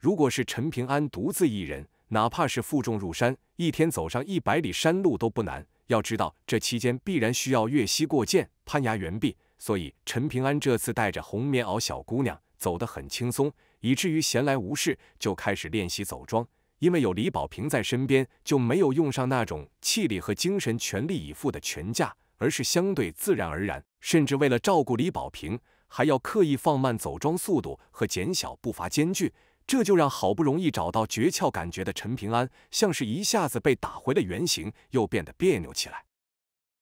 如果是陈平安独自一人，哪怕是负重入山，一天走上一百里山路都不难。要知道，这期间必然需要越溪过涧、攀崖援壁，所以陈平安这次带着红棉袄小姑娘走得很轻松，以至于闲来无事就开始练习走桩。因为有李宝平在身边，就没有用上那种气力和精神全力以赴的全架，而是相对自然而然。甚至为了照顾李宝平，还要刻意放慢走桩速度和减小步伐间距。这就让好不容易找到诀窍感觉的陈平安，像是一下子被打回了原形，又变得别扭起来。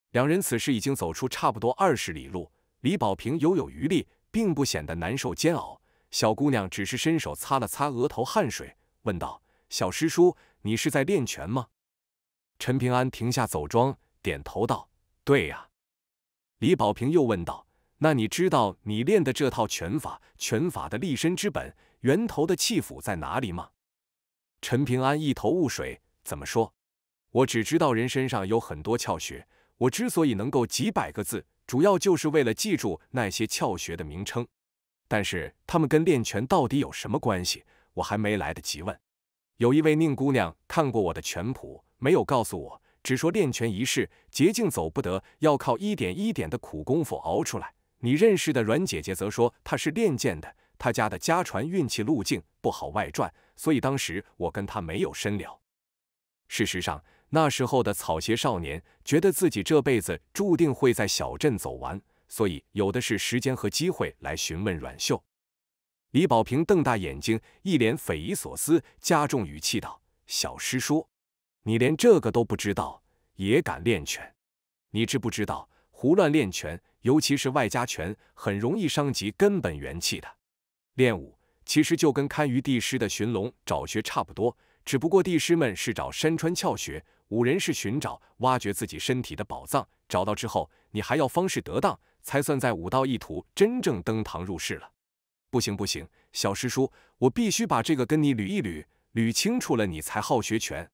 两人此时已经走出差不多二十里路，李宝平犹有余力，并不显得难受煎熬。小姑娘只是伸手擦了擦额头汗水，问道：“小师叔，你是在练拳吗？”陈平安停下走桩，点头道：“对呀。”李宝平又问道：“那你知道你练的这套拳法，拳法的立身之本？”源头的气府在哪里吗？陈平安一头雾水。怎么说？我只知道人身上有很多窍穴，我之所以能够几百个字，主要就是为了记住那些窍穴的名称。但是他们跟练拳到底有什么关系？我还没来得及问。有一位宁姑娘看过我的拳谱，没有告诉我，只说练拳一事捷径走不得，要靠一点一点的苦功夫熬出来。你认识的阮姐姐则说她是练剑的。他家的家传运气路径不好外传，所以当时我跟他没有深聊。事实上，那时候的草鞋少年觉得自己这辈子注定会在小镇走完，所以有的是时间和机会来询问阮秀。李宝平瞪大眼睛，一脸匪夷所思，加重语气道：“小师叔，你连这个都不知道，也敢练拳？你知不知道，胡乱练拳，尤其是外家拳，很容易伤及根本元气的。”练武其实就跟堪舆帝师的寻龙找穴差不多，只不过帝师们是找山川窍穴，武人是寻找挖掘自己身体的宝藏。找到之后，你还要方式得当，才算在武道一途真正登堂入室了。不行不行，小师叔，我必须把这个跟你捋一捋，捋清楚了你才好学拳。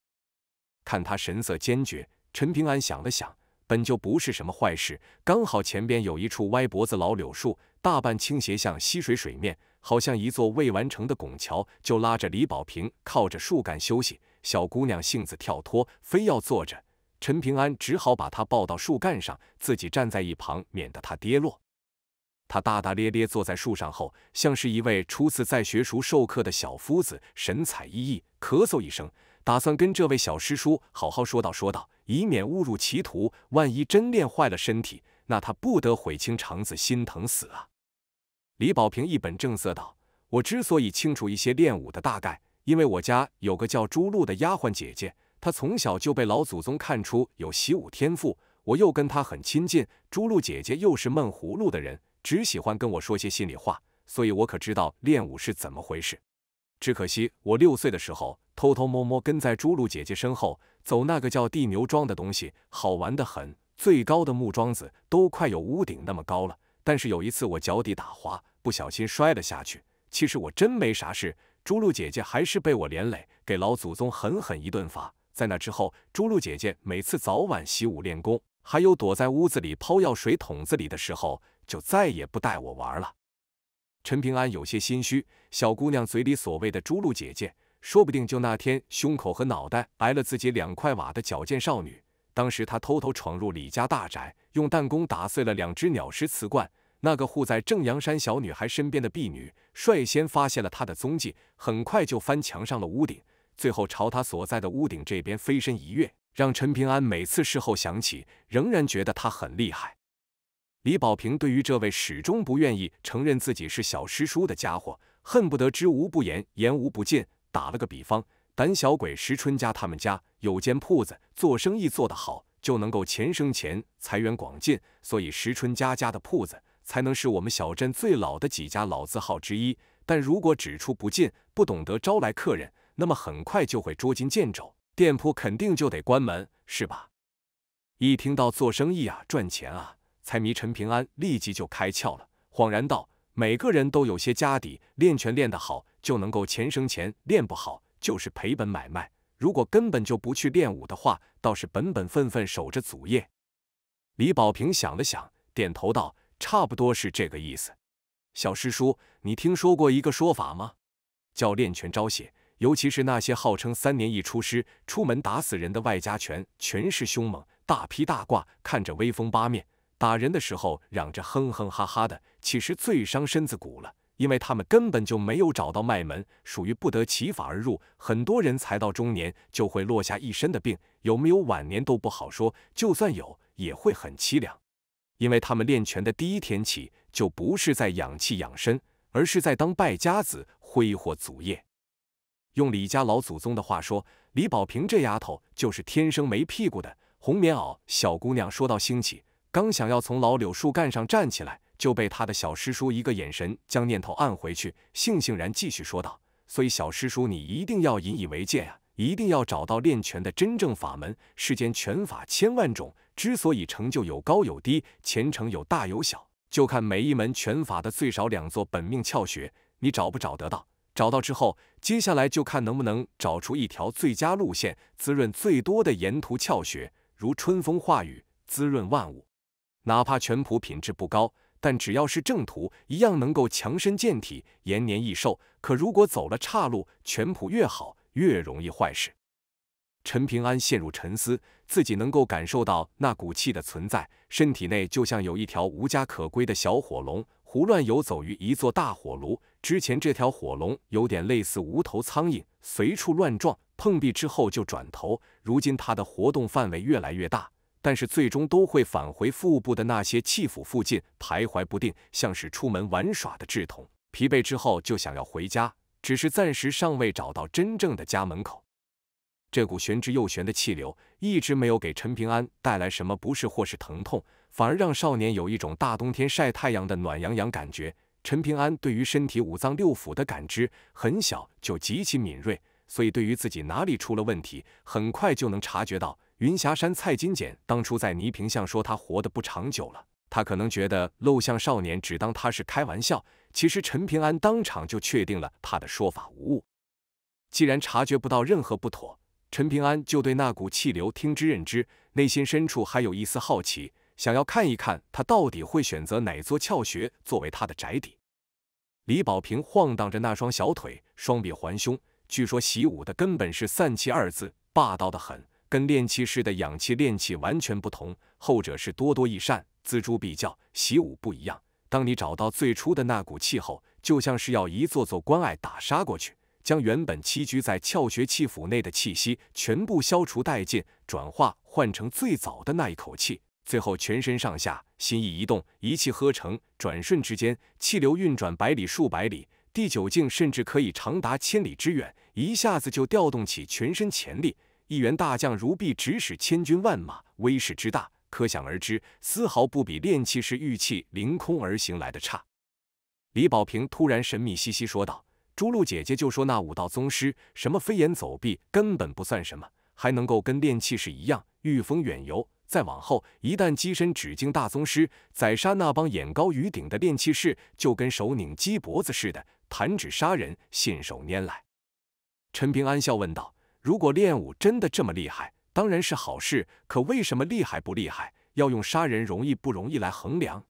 看他神色坚决，陈平安想了想，本就不是什么坏事。刚好前边有一处歪脖子老柳树，大半倾斜向溪水水面。好像一座未完成的拱桥，就拉着李保平靠着树干休息。小姑娘性子跳脱，非要坐着，陈平安只好把她抱到树干上，自己站在一旁，免得她跌落。他大大咧咧坐在树上后，像是一位初次在学塾授课的小夫子，神采奕奕，咳嗽一声，打算跟这位小师叔好好说道说道，以免误入歧途。万一真练坏了身体，那他不得悔青肠子，心疼死啊！李宝平一本正色道：“我之所以清楚一些练武的大概，因为我家有个叫朱露的丫鬟姐姐，她从小就被老祖宗看出有习武天赋。我又跟她很亲近，朱露姐姐又是闷葫芦的人，只喜欢跟我说些心里话，所以我可知道练武是怎么回事。只可惜我六岁的时候，偷偷摸摸跟在朱露姐姐身后走那个叫地牛庄的东西，好玩的很，最高的木桩子都快有屋顶那么高了。”但是有一次我脚底打滑，不小心摔了下去。其实我真没啥事，朱露姐姐还是被我连累，给老祖宗狠狠一顿罚。在那之后，朱露姐姐每次早晚习武练功，还有躲在屋子里抛药水桶子里的时候，就再也不带我玩了。陈平安有些心虚，小姑娘嘴里所谓的朱露姐姐，说不定就那天胸口和脑袋挨了自己两块瓦的矫健少女。当时她偷偷闯入李家大宅。用弹弓打碎了两只鸟食瓷罐。那个护在正阳山小女孩身边的婢女率先发现了她的踪迹，很快就翻墙上了屋顶，最后朝她所在的屋顶这边飞身一跃。让陈平安每次事后想起，仍然觉得她很厉害。李宝平对于这位始终不愿意承认自己是小师叔的家伙，恨不得知无不言，言无不尽。打了个比方，胆小鬼石春家他们家有间铺子，做生意做得好。就能够钱生钱，财源广进，所以石春家家的铺子才能是我们小镇最老的几家老字号之一。但如果只出不进，不懂得招来客人，那么很快就会捉襟见肘，店铺肯定就得关门，是吧？一听到做生意啊，赚钱啊，财迷陈平安立即就开窍了，恍然道：每个人都有些家底，练拳练得好就能够钱生钱，练不好就是赔本买卖。如果根本就不去练武的话，倒是本本分分守着祖业。李宝平想了想，点头道：“差不多是这个意思。”小师叔，你听说过一个说法吗？叫练拳招血，尤其是那些号称三年一出师、出门打死人的外家拳，全是凶猛，大披大褂，看着威风八面，打人的时候嚷着哼哼哈哈的，其实最伤身子骨了。因为他们根本就没有找到脉门，属于不得其法而入。很多人才到中年就会落下一身的病，有没有晚年都不好说。就算有，也会很凄凉。因为他们练拳的第一天起，就不是在养气养身，而是在当败家子挥霍祖业。用李家老祖宗的话说，李宝平这丫头就是天生没屁股的红棉袄小姑娘。说到兴起，刚想要从老柳树干上站起来。就被他的小师叔一个眼神将念头按回去，悻悻然继续说道：“所以小师叔，你一定要引以为戒啊！一定要找到练拳的真正法门。世间拳法千万种，之所以成就有高有低，前程有大有小，就看每一门拳法的最少两座本命窍穴，你找不找得到？找到之后，接下来就看能不能找出一条最佳路线，滋润最多的沿途窍穴，如春风化雨，滋润万物。哪怕拳谱品质不高。”但只要是正途，一样能够强身健体，延年益寿。可如果走了岔路，拳谱越好，越容易坏事。陈平安陷入沉思，自己能够感受到那股气的存在，身体内就像有一条无家可归的小火龙，胡乱游走于一座大火炉。之前这条火龙有点类似无头苍蝇，随处乱撞，碰壁之后就转头。如今它的活动范围越来越大。但是最终都会返回腹部的那些气府附近徘徊不定，像是出门玩耍的稚童，疲惫之后就想要回家，只是暂时尚未找到真正的家门口。这股玄之又玄的气流一直没有给陈平安带来什么不适或是疼痛，反而让少年有一种大冬天晒太阳的暖洋洋感觉。陈平安对于身体五脏六腑的感知很小就极其敏锐，所以对于自己哪里出了问题，很快就能察觉到。云霞山蔡金简当初在倪萍巷说他活得不长久了，他可能觉得陋巷少年只当他是开玩笑。其实陈平安当场就确定了他的说法无误。既然察觉不到任何不妥，陈平安就对那股气流听之任之，内心深处还有一丝好奇，想要看一看他到底会选择哪座峭穴作为他的宅邸。李宝平晃荡着那双小腿，双臂环胸。据说习武的根本是散气二字，霸道的很。跟炼气士的养气炼气完全不同，后者是多多益善，锱铢必较，习武不一样。当你找到最初的那股气后，就像是要一座座关隘打杀过去，将原本栖居在窍穴气府内的气息全部消除殆尽，转化换成最早的那一口气，最后全身上下心意一动，一气呵成，转瞬之间，气流运转百里数百里，第九境甚至可以长达千里之远，一下子就调动起全身潜力。一员大将如臂指使，千军万马，威势之大，可想而知，丝毫不比炼气士御气凌空而行来的差。李宝平突然神秘兮兮说道：“朱露姐姐就说，那武道宗师什么飞檐走壁根本不算什么，还能够跟炼气士一样御风远游。再往后，一旦跻身指境大宗师，宰杀那帮眼高于顶的炼气士，就跟手拧鸡脖子似的，弹指杀人，信手拈来。”陈平安笑问道。如果练武真的这么厉害，当然是好事。可为什么厉害不厉害，要用杀人容易不容易来衡量？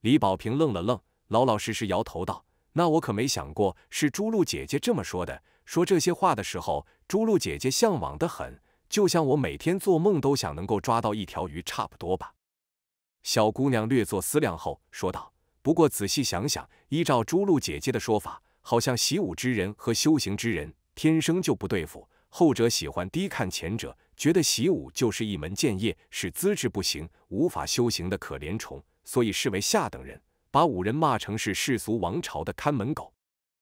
李宝平愣了愣，老老实实摇头道：“那我可没想过。”是朱露姐姐这么说的。说这些话的时候，朱露姐姐向往的很，就像我每天做梦都想能够抓到一条鱼差不多吧。小姑娘略作思量后说道：“不过仔细想想，依照朱露姐姐的说法，好像习武之人和修行之人天生就不对付。”后者喜欢低看前者，觉得习武就是一门建业，是资质不行、无法修行的可怜虫，所以视为下等人，把五人骂成是世俗王朝的看门狗。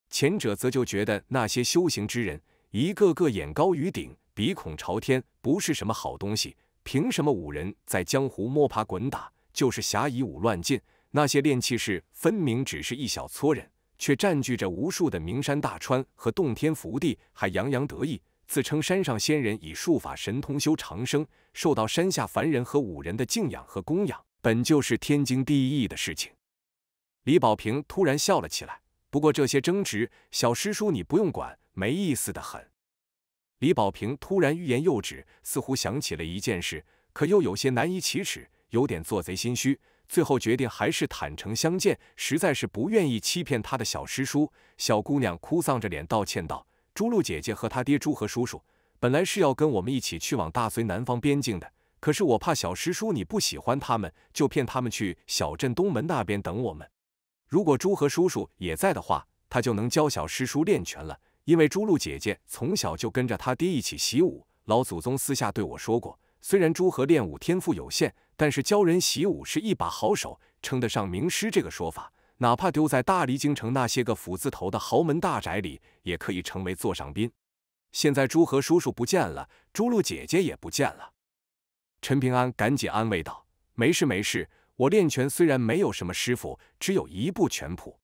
前者则就觉得那些修行之人，一个个眼高于顶、鼻孔朝天，不是什么好东西。凭什么五人在江湖摸爬滚打，就是侠以武乱尽？那些练气士分明只是一小撮人，却占据着无数的名山大川和洞天福地，还洋洋得意。自称山上仙人，以术法神通修长生，受到山下凡人和五人的敬仰和供养，本就是天经地义的事情。李宝平突然笑了起来，不过这些争执，小师叔你不用管，没意思的很。李宝平突然欲言又止，似乎想起了一件事，可又有些难以启齿，有点做贼心虚，最后决定还是坦诚相见，实在是不愿意欺骗他的小师叔。小姑娘哭丧着脸道歉道。朱露姐姐和她爹朱和叔叔本来是要跟我们一起去往大隋南方边境的，可是我怕小师叔你不喜欢他们，就骗他们去小镇东门那边等我们。如果朱和叔叔也在的话，他就能教小师叔练拳了。因为朱露姐姐从小就跟着她爹一起习武，老祖宗私下对我说过，虽然朱和练武天赋有限，但是教人习武是一把好手，称得上名师这个说法。哪怕丢在大理京城那些个“斧”字头的豪门大宅里，也可以成为座上宾。现在朱和叔叔不见了，朱露姐姐也不见了。陈平安赶紧安慰道：“没事没事，我练拳虽然没有什么师傅，只有一部拳谱，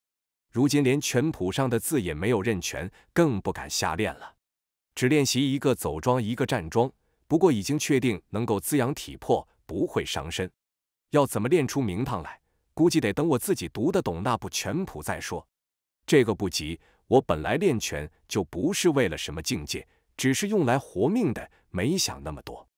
如今连拳谱上的字也没有认全，更不敢瞎练了。只练习一个走桩，一个站桩。不过已经确定能够滋养体魄，不会伤身。要怎么练出名堂来？”估计得等我自己读得懂那部拳谱再说，这个不急。我本来练拳就不是为了什么境界，只是用来活命的，没想那么多。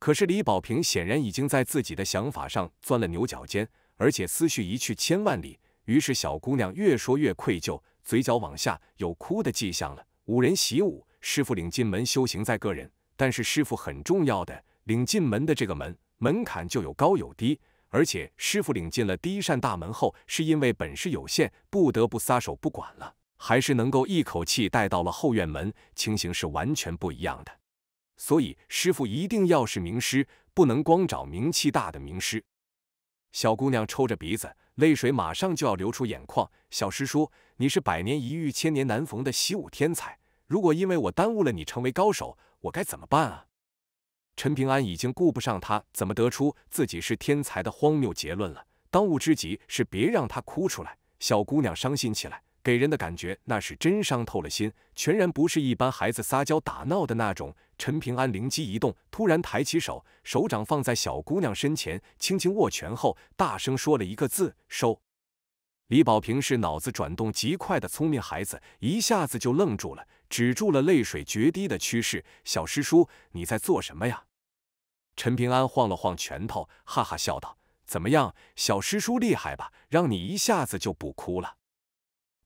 可是李保平显然已经在自己的想法上钻了牛角尖，而且思绪一去千万里。于是小姑娘越说越愧疚，嘴角往下，有哭的迹象了。五人习武，师傅领进门，修行在个人。但是师傅很重要的，领进门的这个门门槛就有高有低。而且师傅领进了第一扇大门后，是因为本事有限，不得不撒手不管了；还是能够一口气带到了后院门，情形是完全不一样的。所以师傅一定要是名师，不能光找名气大的名师。小姑娘抽着鼻子，泪水马上就要流出眼眶。小师叔，你是百年一遇、千年难逢的习武天才，如果因为我耽误了你成为高手，我该怎么办啊？陈平安已经顾不上他怎么得出自己是天才的荒谬结论了，当务之急是别让他哭出来。小姑娘伤心起来，给人的感觉那是真伤透了心，全然不是一般孩子撒娇打闹的那种。陈平安灵机一动，突然抬起手，手掌放在小姑娘身前，轻轻握拳后，大声说了一个字：“收。”李宝平是脑子转动极快的聪明孩子，一下子就愣住了。止住了泪水决堤的趋势。小师叔，你在做什么呀？陈平安晃了晃拳头，哈哈笑道：“怎么样，小师叔厉害吧？让你一下子就不哭了。”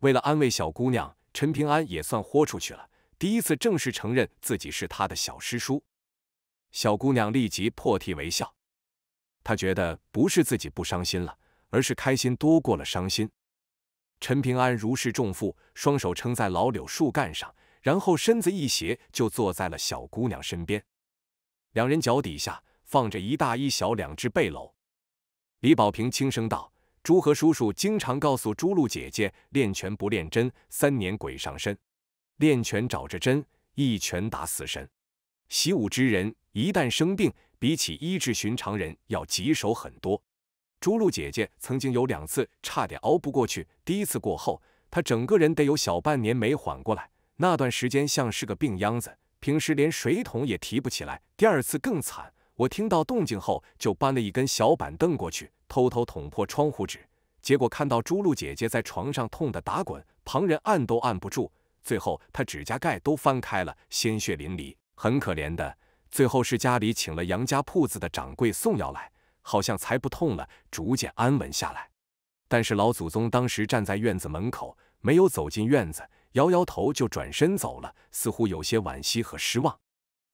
为了安慰小姑娘，陈平安也算豁出去了，第一次正式承认自己是他的小师叔。小姑娘立即破涕为笑，她觉得不是自己不伤心了，而是开心多过了伤心。陈平安如释重负，双手撑在老柳树干上。然后身子一斜，就坐在了小姑娘身边。两人脚底下放着一大一小两只背篓。李宝平轻声道：“朱和叔叔经常告诉朱露姐姐，练拳不练针，三年鬼上身；练拳找着针，一拳打死神。习武之人一旦生病，比起医治寻常人要棘手很多。朱露姐姐曾经有两次差点熬不过去，第一次过后，她整个人得有小半年没缓过来。”那段时间像是个病秧子，平时连水桶也提不起来。第二次更惨，我听到动静后就搬了一根小板凳过去，偷偷捅破窗户纸，结果看到朱露姐姐在床上痛得打滚，旁人按都按不住，最后她指甲盖都翻开了，鲜血淋漓，很可怜的。最后是家里请了杨家铺子的掌柜送药来，好像才不痛了，逐渐安稳下来。但是老祖宗当时站在院子门口，没有走进院子。摇摇头就转身走了，似乎有些惋惜和失望。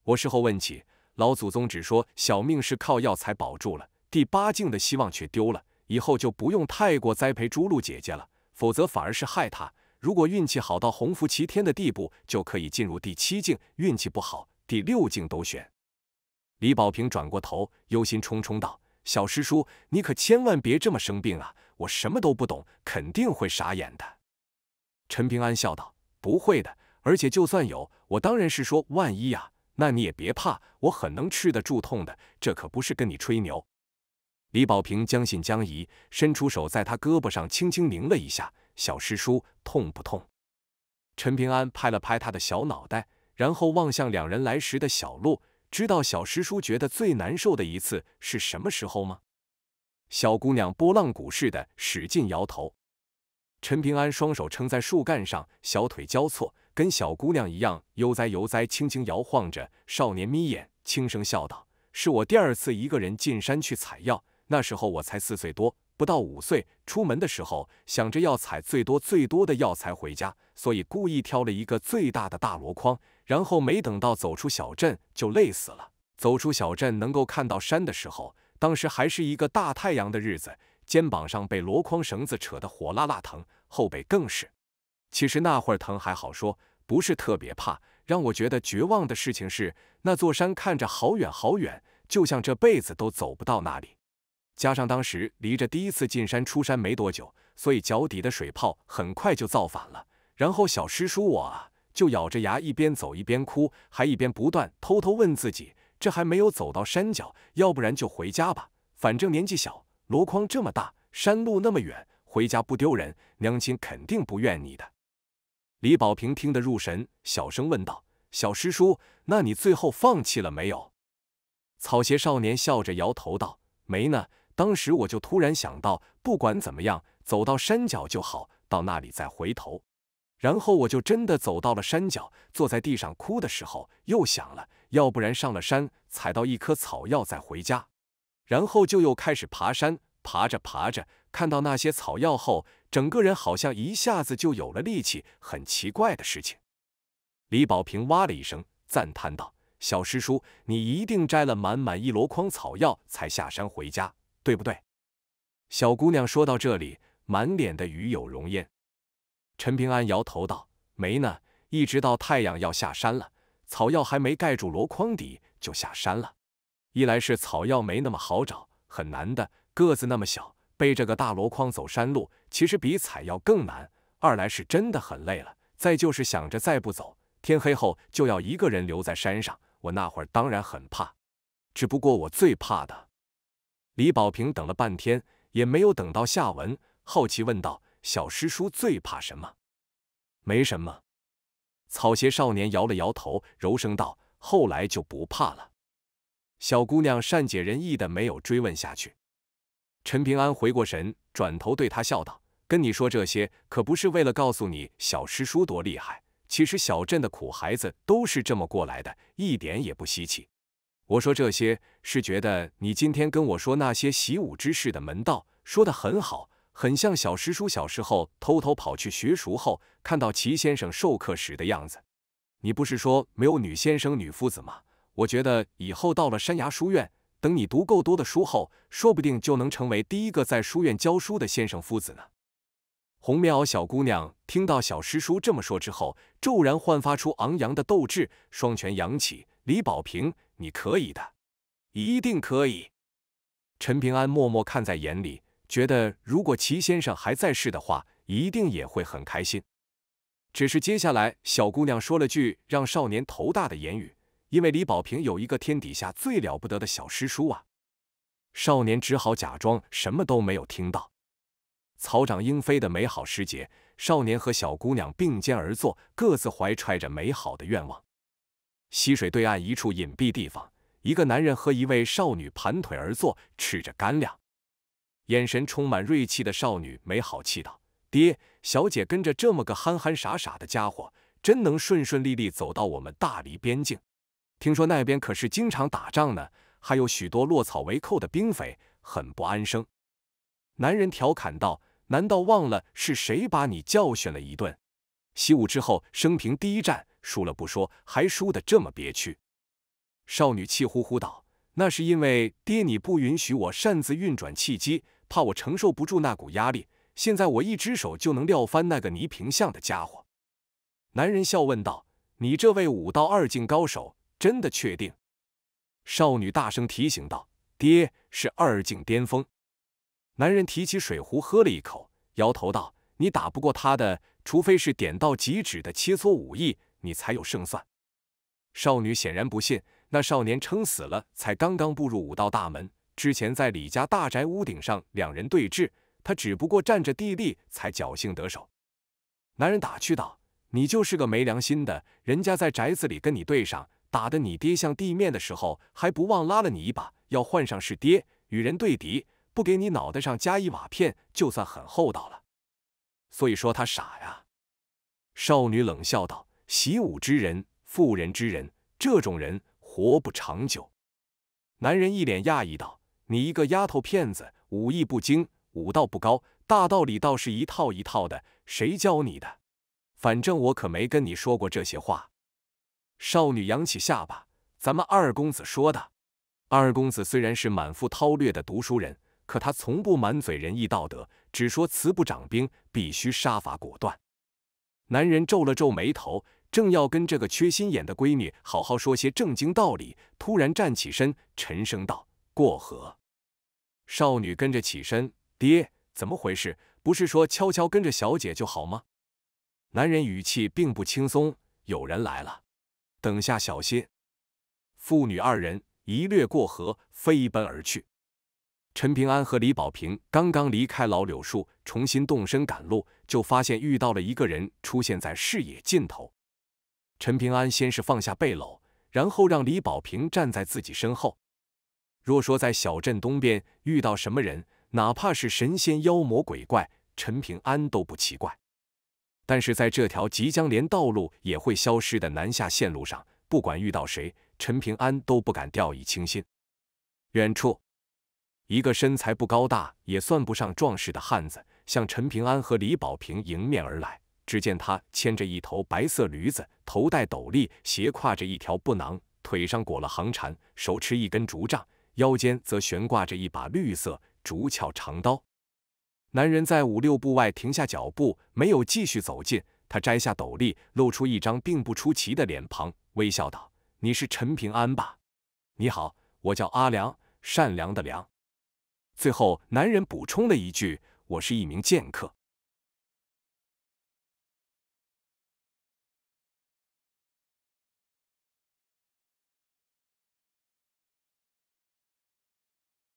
我事后问起老祖宗，只说小命是靠药材保住了，第八境的希望却丢了，以后就不用太过栽培朱露姐姐了，否则反而是害她。如果运气好到洪福齐天的地步，就可以进入第七境；运气不好，第六境都悬。李宝平转过头，忧心忡忡道：“小师叔，你可千万别这么生病啊！我什么都不懂，肯定会傻眼的。”陈平安笑道。不会的，而且就算有，我当然是说万一呀，那你也别怕，我很能吃得住痛的，这可不是跟你吹牛。李宝平将信将疑，伸出手在他胳膊上轻轻拧了一下，小师叔痛不痛？陈平安拍了拍他的小脑袋，然后望向两人来时的小路，知道小师叔觉得最难受的一次是什么时候吗？小姑娘波浪鼓似的使劲摇头。陈平安双手撑在树干上，小腿交错，跟小姑娘一样悠哉悠哉，轻轻摇晃着。少年眯眼，轻声笑道：“是我第二次一个人进山去采药。那时候我才四岁多，不到五岁。出门的时候想着要采最多最多的药材回家，所以故意挑了一个最大的大箩筐。然后没等到走出小镇就累死了。走出小镇能够看到山的时候，当时还是一个大太阳的日子。”肩膀上被箩筐绳子扯得火辣辣疼，后背更是。其实那会儿疼还好说，不是特别怕。让我觉得绝望的事情是，那座山看着好远好远，就像这辈子都走不到那里。加上当时离着第一次进山出山没多久，所以脚底的水泡很快就造反了。然后小师叔我啊，就咬着牙一边走一边哭，还一边不断偷偷问自己：这还没有走到山脚，要不然就回家吧，反正年纪小。箩筐这么大，山路那么远，回家不丢人，娘亲肯定不怨你的。李宝平听得入神，小声问道：“小师叔，那你最后放弃了没有？”草鞋少年笑着摇头道：“没呢，当时我就突然想到，不管怎么样，走到山脚就好，到那里再回头。然后我就真的走到了山脚，坐在地上哭的时候，又想了，要不然上了山采到一颗草药再回家。”然后就又开始爬山，爬着爬着，看到那些草药后，整个人好像一下子就有了力气，很奇怪的事情。李宝平哇了一声，赞叹道：“小师叔，你一定摘了满满一箩筐草药才下山回家，对不对？”小姑娘说到这里，满脸的雨有容颜。陈平安摇头道：“没呢，一直到太阳要下山了，草药还没盖住箩筐底，就下山了。”一来是草药没那么好找，很难的，个子那么小，背着个大箩筐走山路，其实比采药更难。二来是真的很累了。再就是想着再不走，天黑后就要一个人留在山上。我那会儿当然很怕，只不过我最怕的……李保平等了半天也没有等到下文，好奇问道：“小师叔最怕什么？”“没什么。”草鞋少年摇了摇头，柔声道：“后来就不怕了。”小姑娘善解人意的没有追问下去。陈平安回过神，转头对她笑道：“跟你说这些，可不是为了告诉你小师叔多厉害。其实小镇的苦孩子都是这么过来的，一点也不稀奇。我说这些，是觉得你今天跟我说那些习武之事的门道，说得很好，很像小师叔小时候偷偷跑去学熟后，看到齐先生授课时的样子。你不是说没有女先生、女夫子吗？”我觉得以后到了山崖书院，等你读够多的书后，说不定就能成为第一个在书院教书的先生夫子呢。红棉袄小姑娘听到小师叔这么说之后，骤然焕发出昂扬的斗志，双拳扬起：“李保平，你可以的，一定可以！”陈平安默默看在眼里，觉得如果齐先生还在世的话，一定也会很开心。只是接下来，小姑娘说了句让少年头大的言语。因为李保平有一个天底下最了不得的小师叔啊，少年只好假装什么都没有听到。草长莺飞的美好时节，少年和小姑娘并肩而坐，各自怀揣着美好的愿望。溪水对岸一处隐蔽地方，一个男人和一位少女盘腿而坐，吃着干粮，眼神充满锐气的少女没好气道：“爹，小姐跟着这么个憨憨傻傻的家伙，真能顺顺利利走到我们大理边境？”听说那边可是经常打仗呢，还有许多落草为寇的兵匪，很不安生。男人调侃道：“难道忘了是谁把你教训了一顿？习武之后，生平第一战输了不说，还输得这么憋屈。”少女气呼呼道：“那是因为爹你不允许我擅自运转气机，怕我承受不住那股压力。现在我一只手就能撂翻那个泥瓶像的家伙。”男人笑问道：“你这位武道二境高手？”真的确定？少女大声提醒道：“爹是二境巅峰。”男人提起水壶喝了一口，摇头道：“你打不过他的，除非是点到即止的切磋武艺，你才有胜算。”少女显然不信。那少年撑死了才刚刚步入武道大门，之前在李家大宅屋顶上两人对峙，他只不过占着地利才侥幸得手。男人打趣道：“你就是个没良心的，人家在宅子里跟你对上。”打得你跌向地面的时候，还不忘拉了你一把。要换上是爹，与人对敌，不给你脑袋上加一瓦片，就算很厚道了。所以说他傻呀。少女冷笑道：“习武之人，妇人之人，这种人活不长久。”男人一脸讶异道：“你一个丫头片子，武艺不精，武道不高，大道理倒是一套一套的，谁教你的？反正我可没跟你说过这些话。”少女扬起下巴：“咱们二公子说的。二公子虽然是满腹韬略的读书人，可他从不满嘴仁义道德，只说慈不掌兵，必须杀伐果断。”男人皱了皱眉头，正要跟这个缺心眼的闺女好好说些正经道理，突然站起身，沉声道：“过河。”少女跟着起身：“爹，怎么回事？不是说悄悄跟着小姐就好吗？”男人语气并不轻松：“有人来了。”等下，小心！父女二人一掠过河，飞奔而去。陈平安和李宝平刚刚离开老柳树，重新动身赶路，就发现遇到了一个人出现在视野尽头。陈平安先是放下背篓，然后让李宝平站在自己身后。若说在小镇东边遇到什么人，哪怕是神仙妖魔鬼怪，陈平安都不奇怪。但是在这条即将连道路也会消失的南下线路上，不管遇到谁，陈平安都不敢掉以轻心。远处，一个身材不高大、也算不上壮实的汉子向陈平安和李保平迎面而来。只见他牵着一头白色驴子，头戴斗笠，斜挎着一条布囊，腿上裹了行缠，手持一根竹杖，腰间则悬挂着一把绿色竹鞘长刀。男人在五六步外停下脚步，没有继续走近。他摘下斗笠，露出一张并不出奇的脸庞，微笑道：“你是陈平安吧？你好，我叫阿良，善良的良。”最后，男人补充了一句：“我是一名剑客。”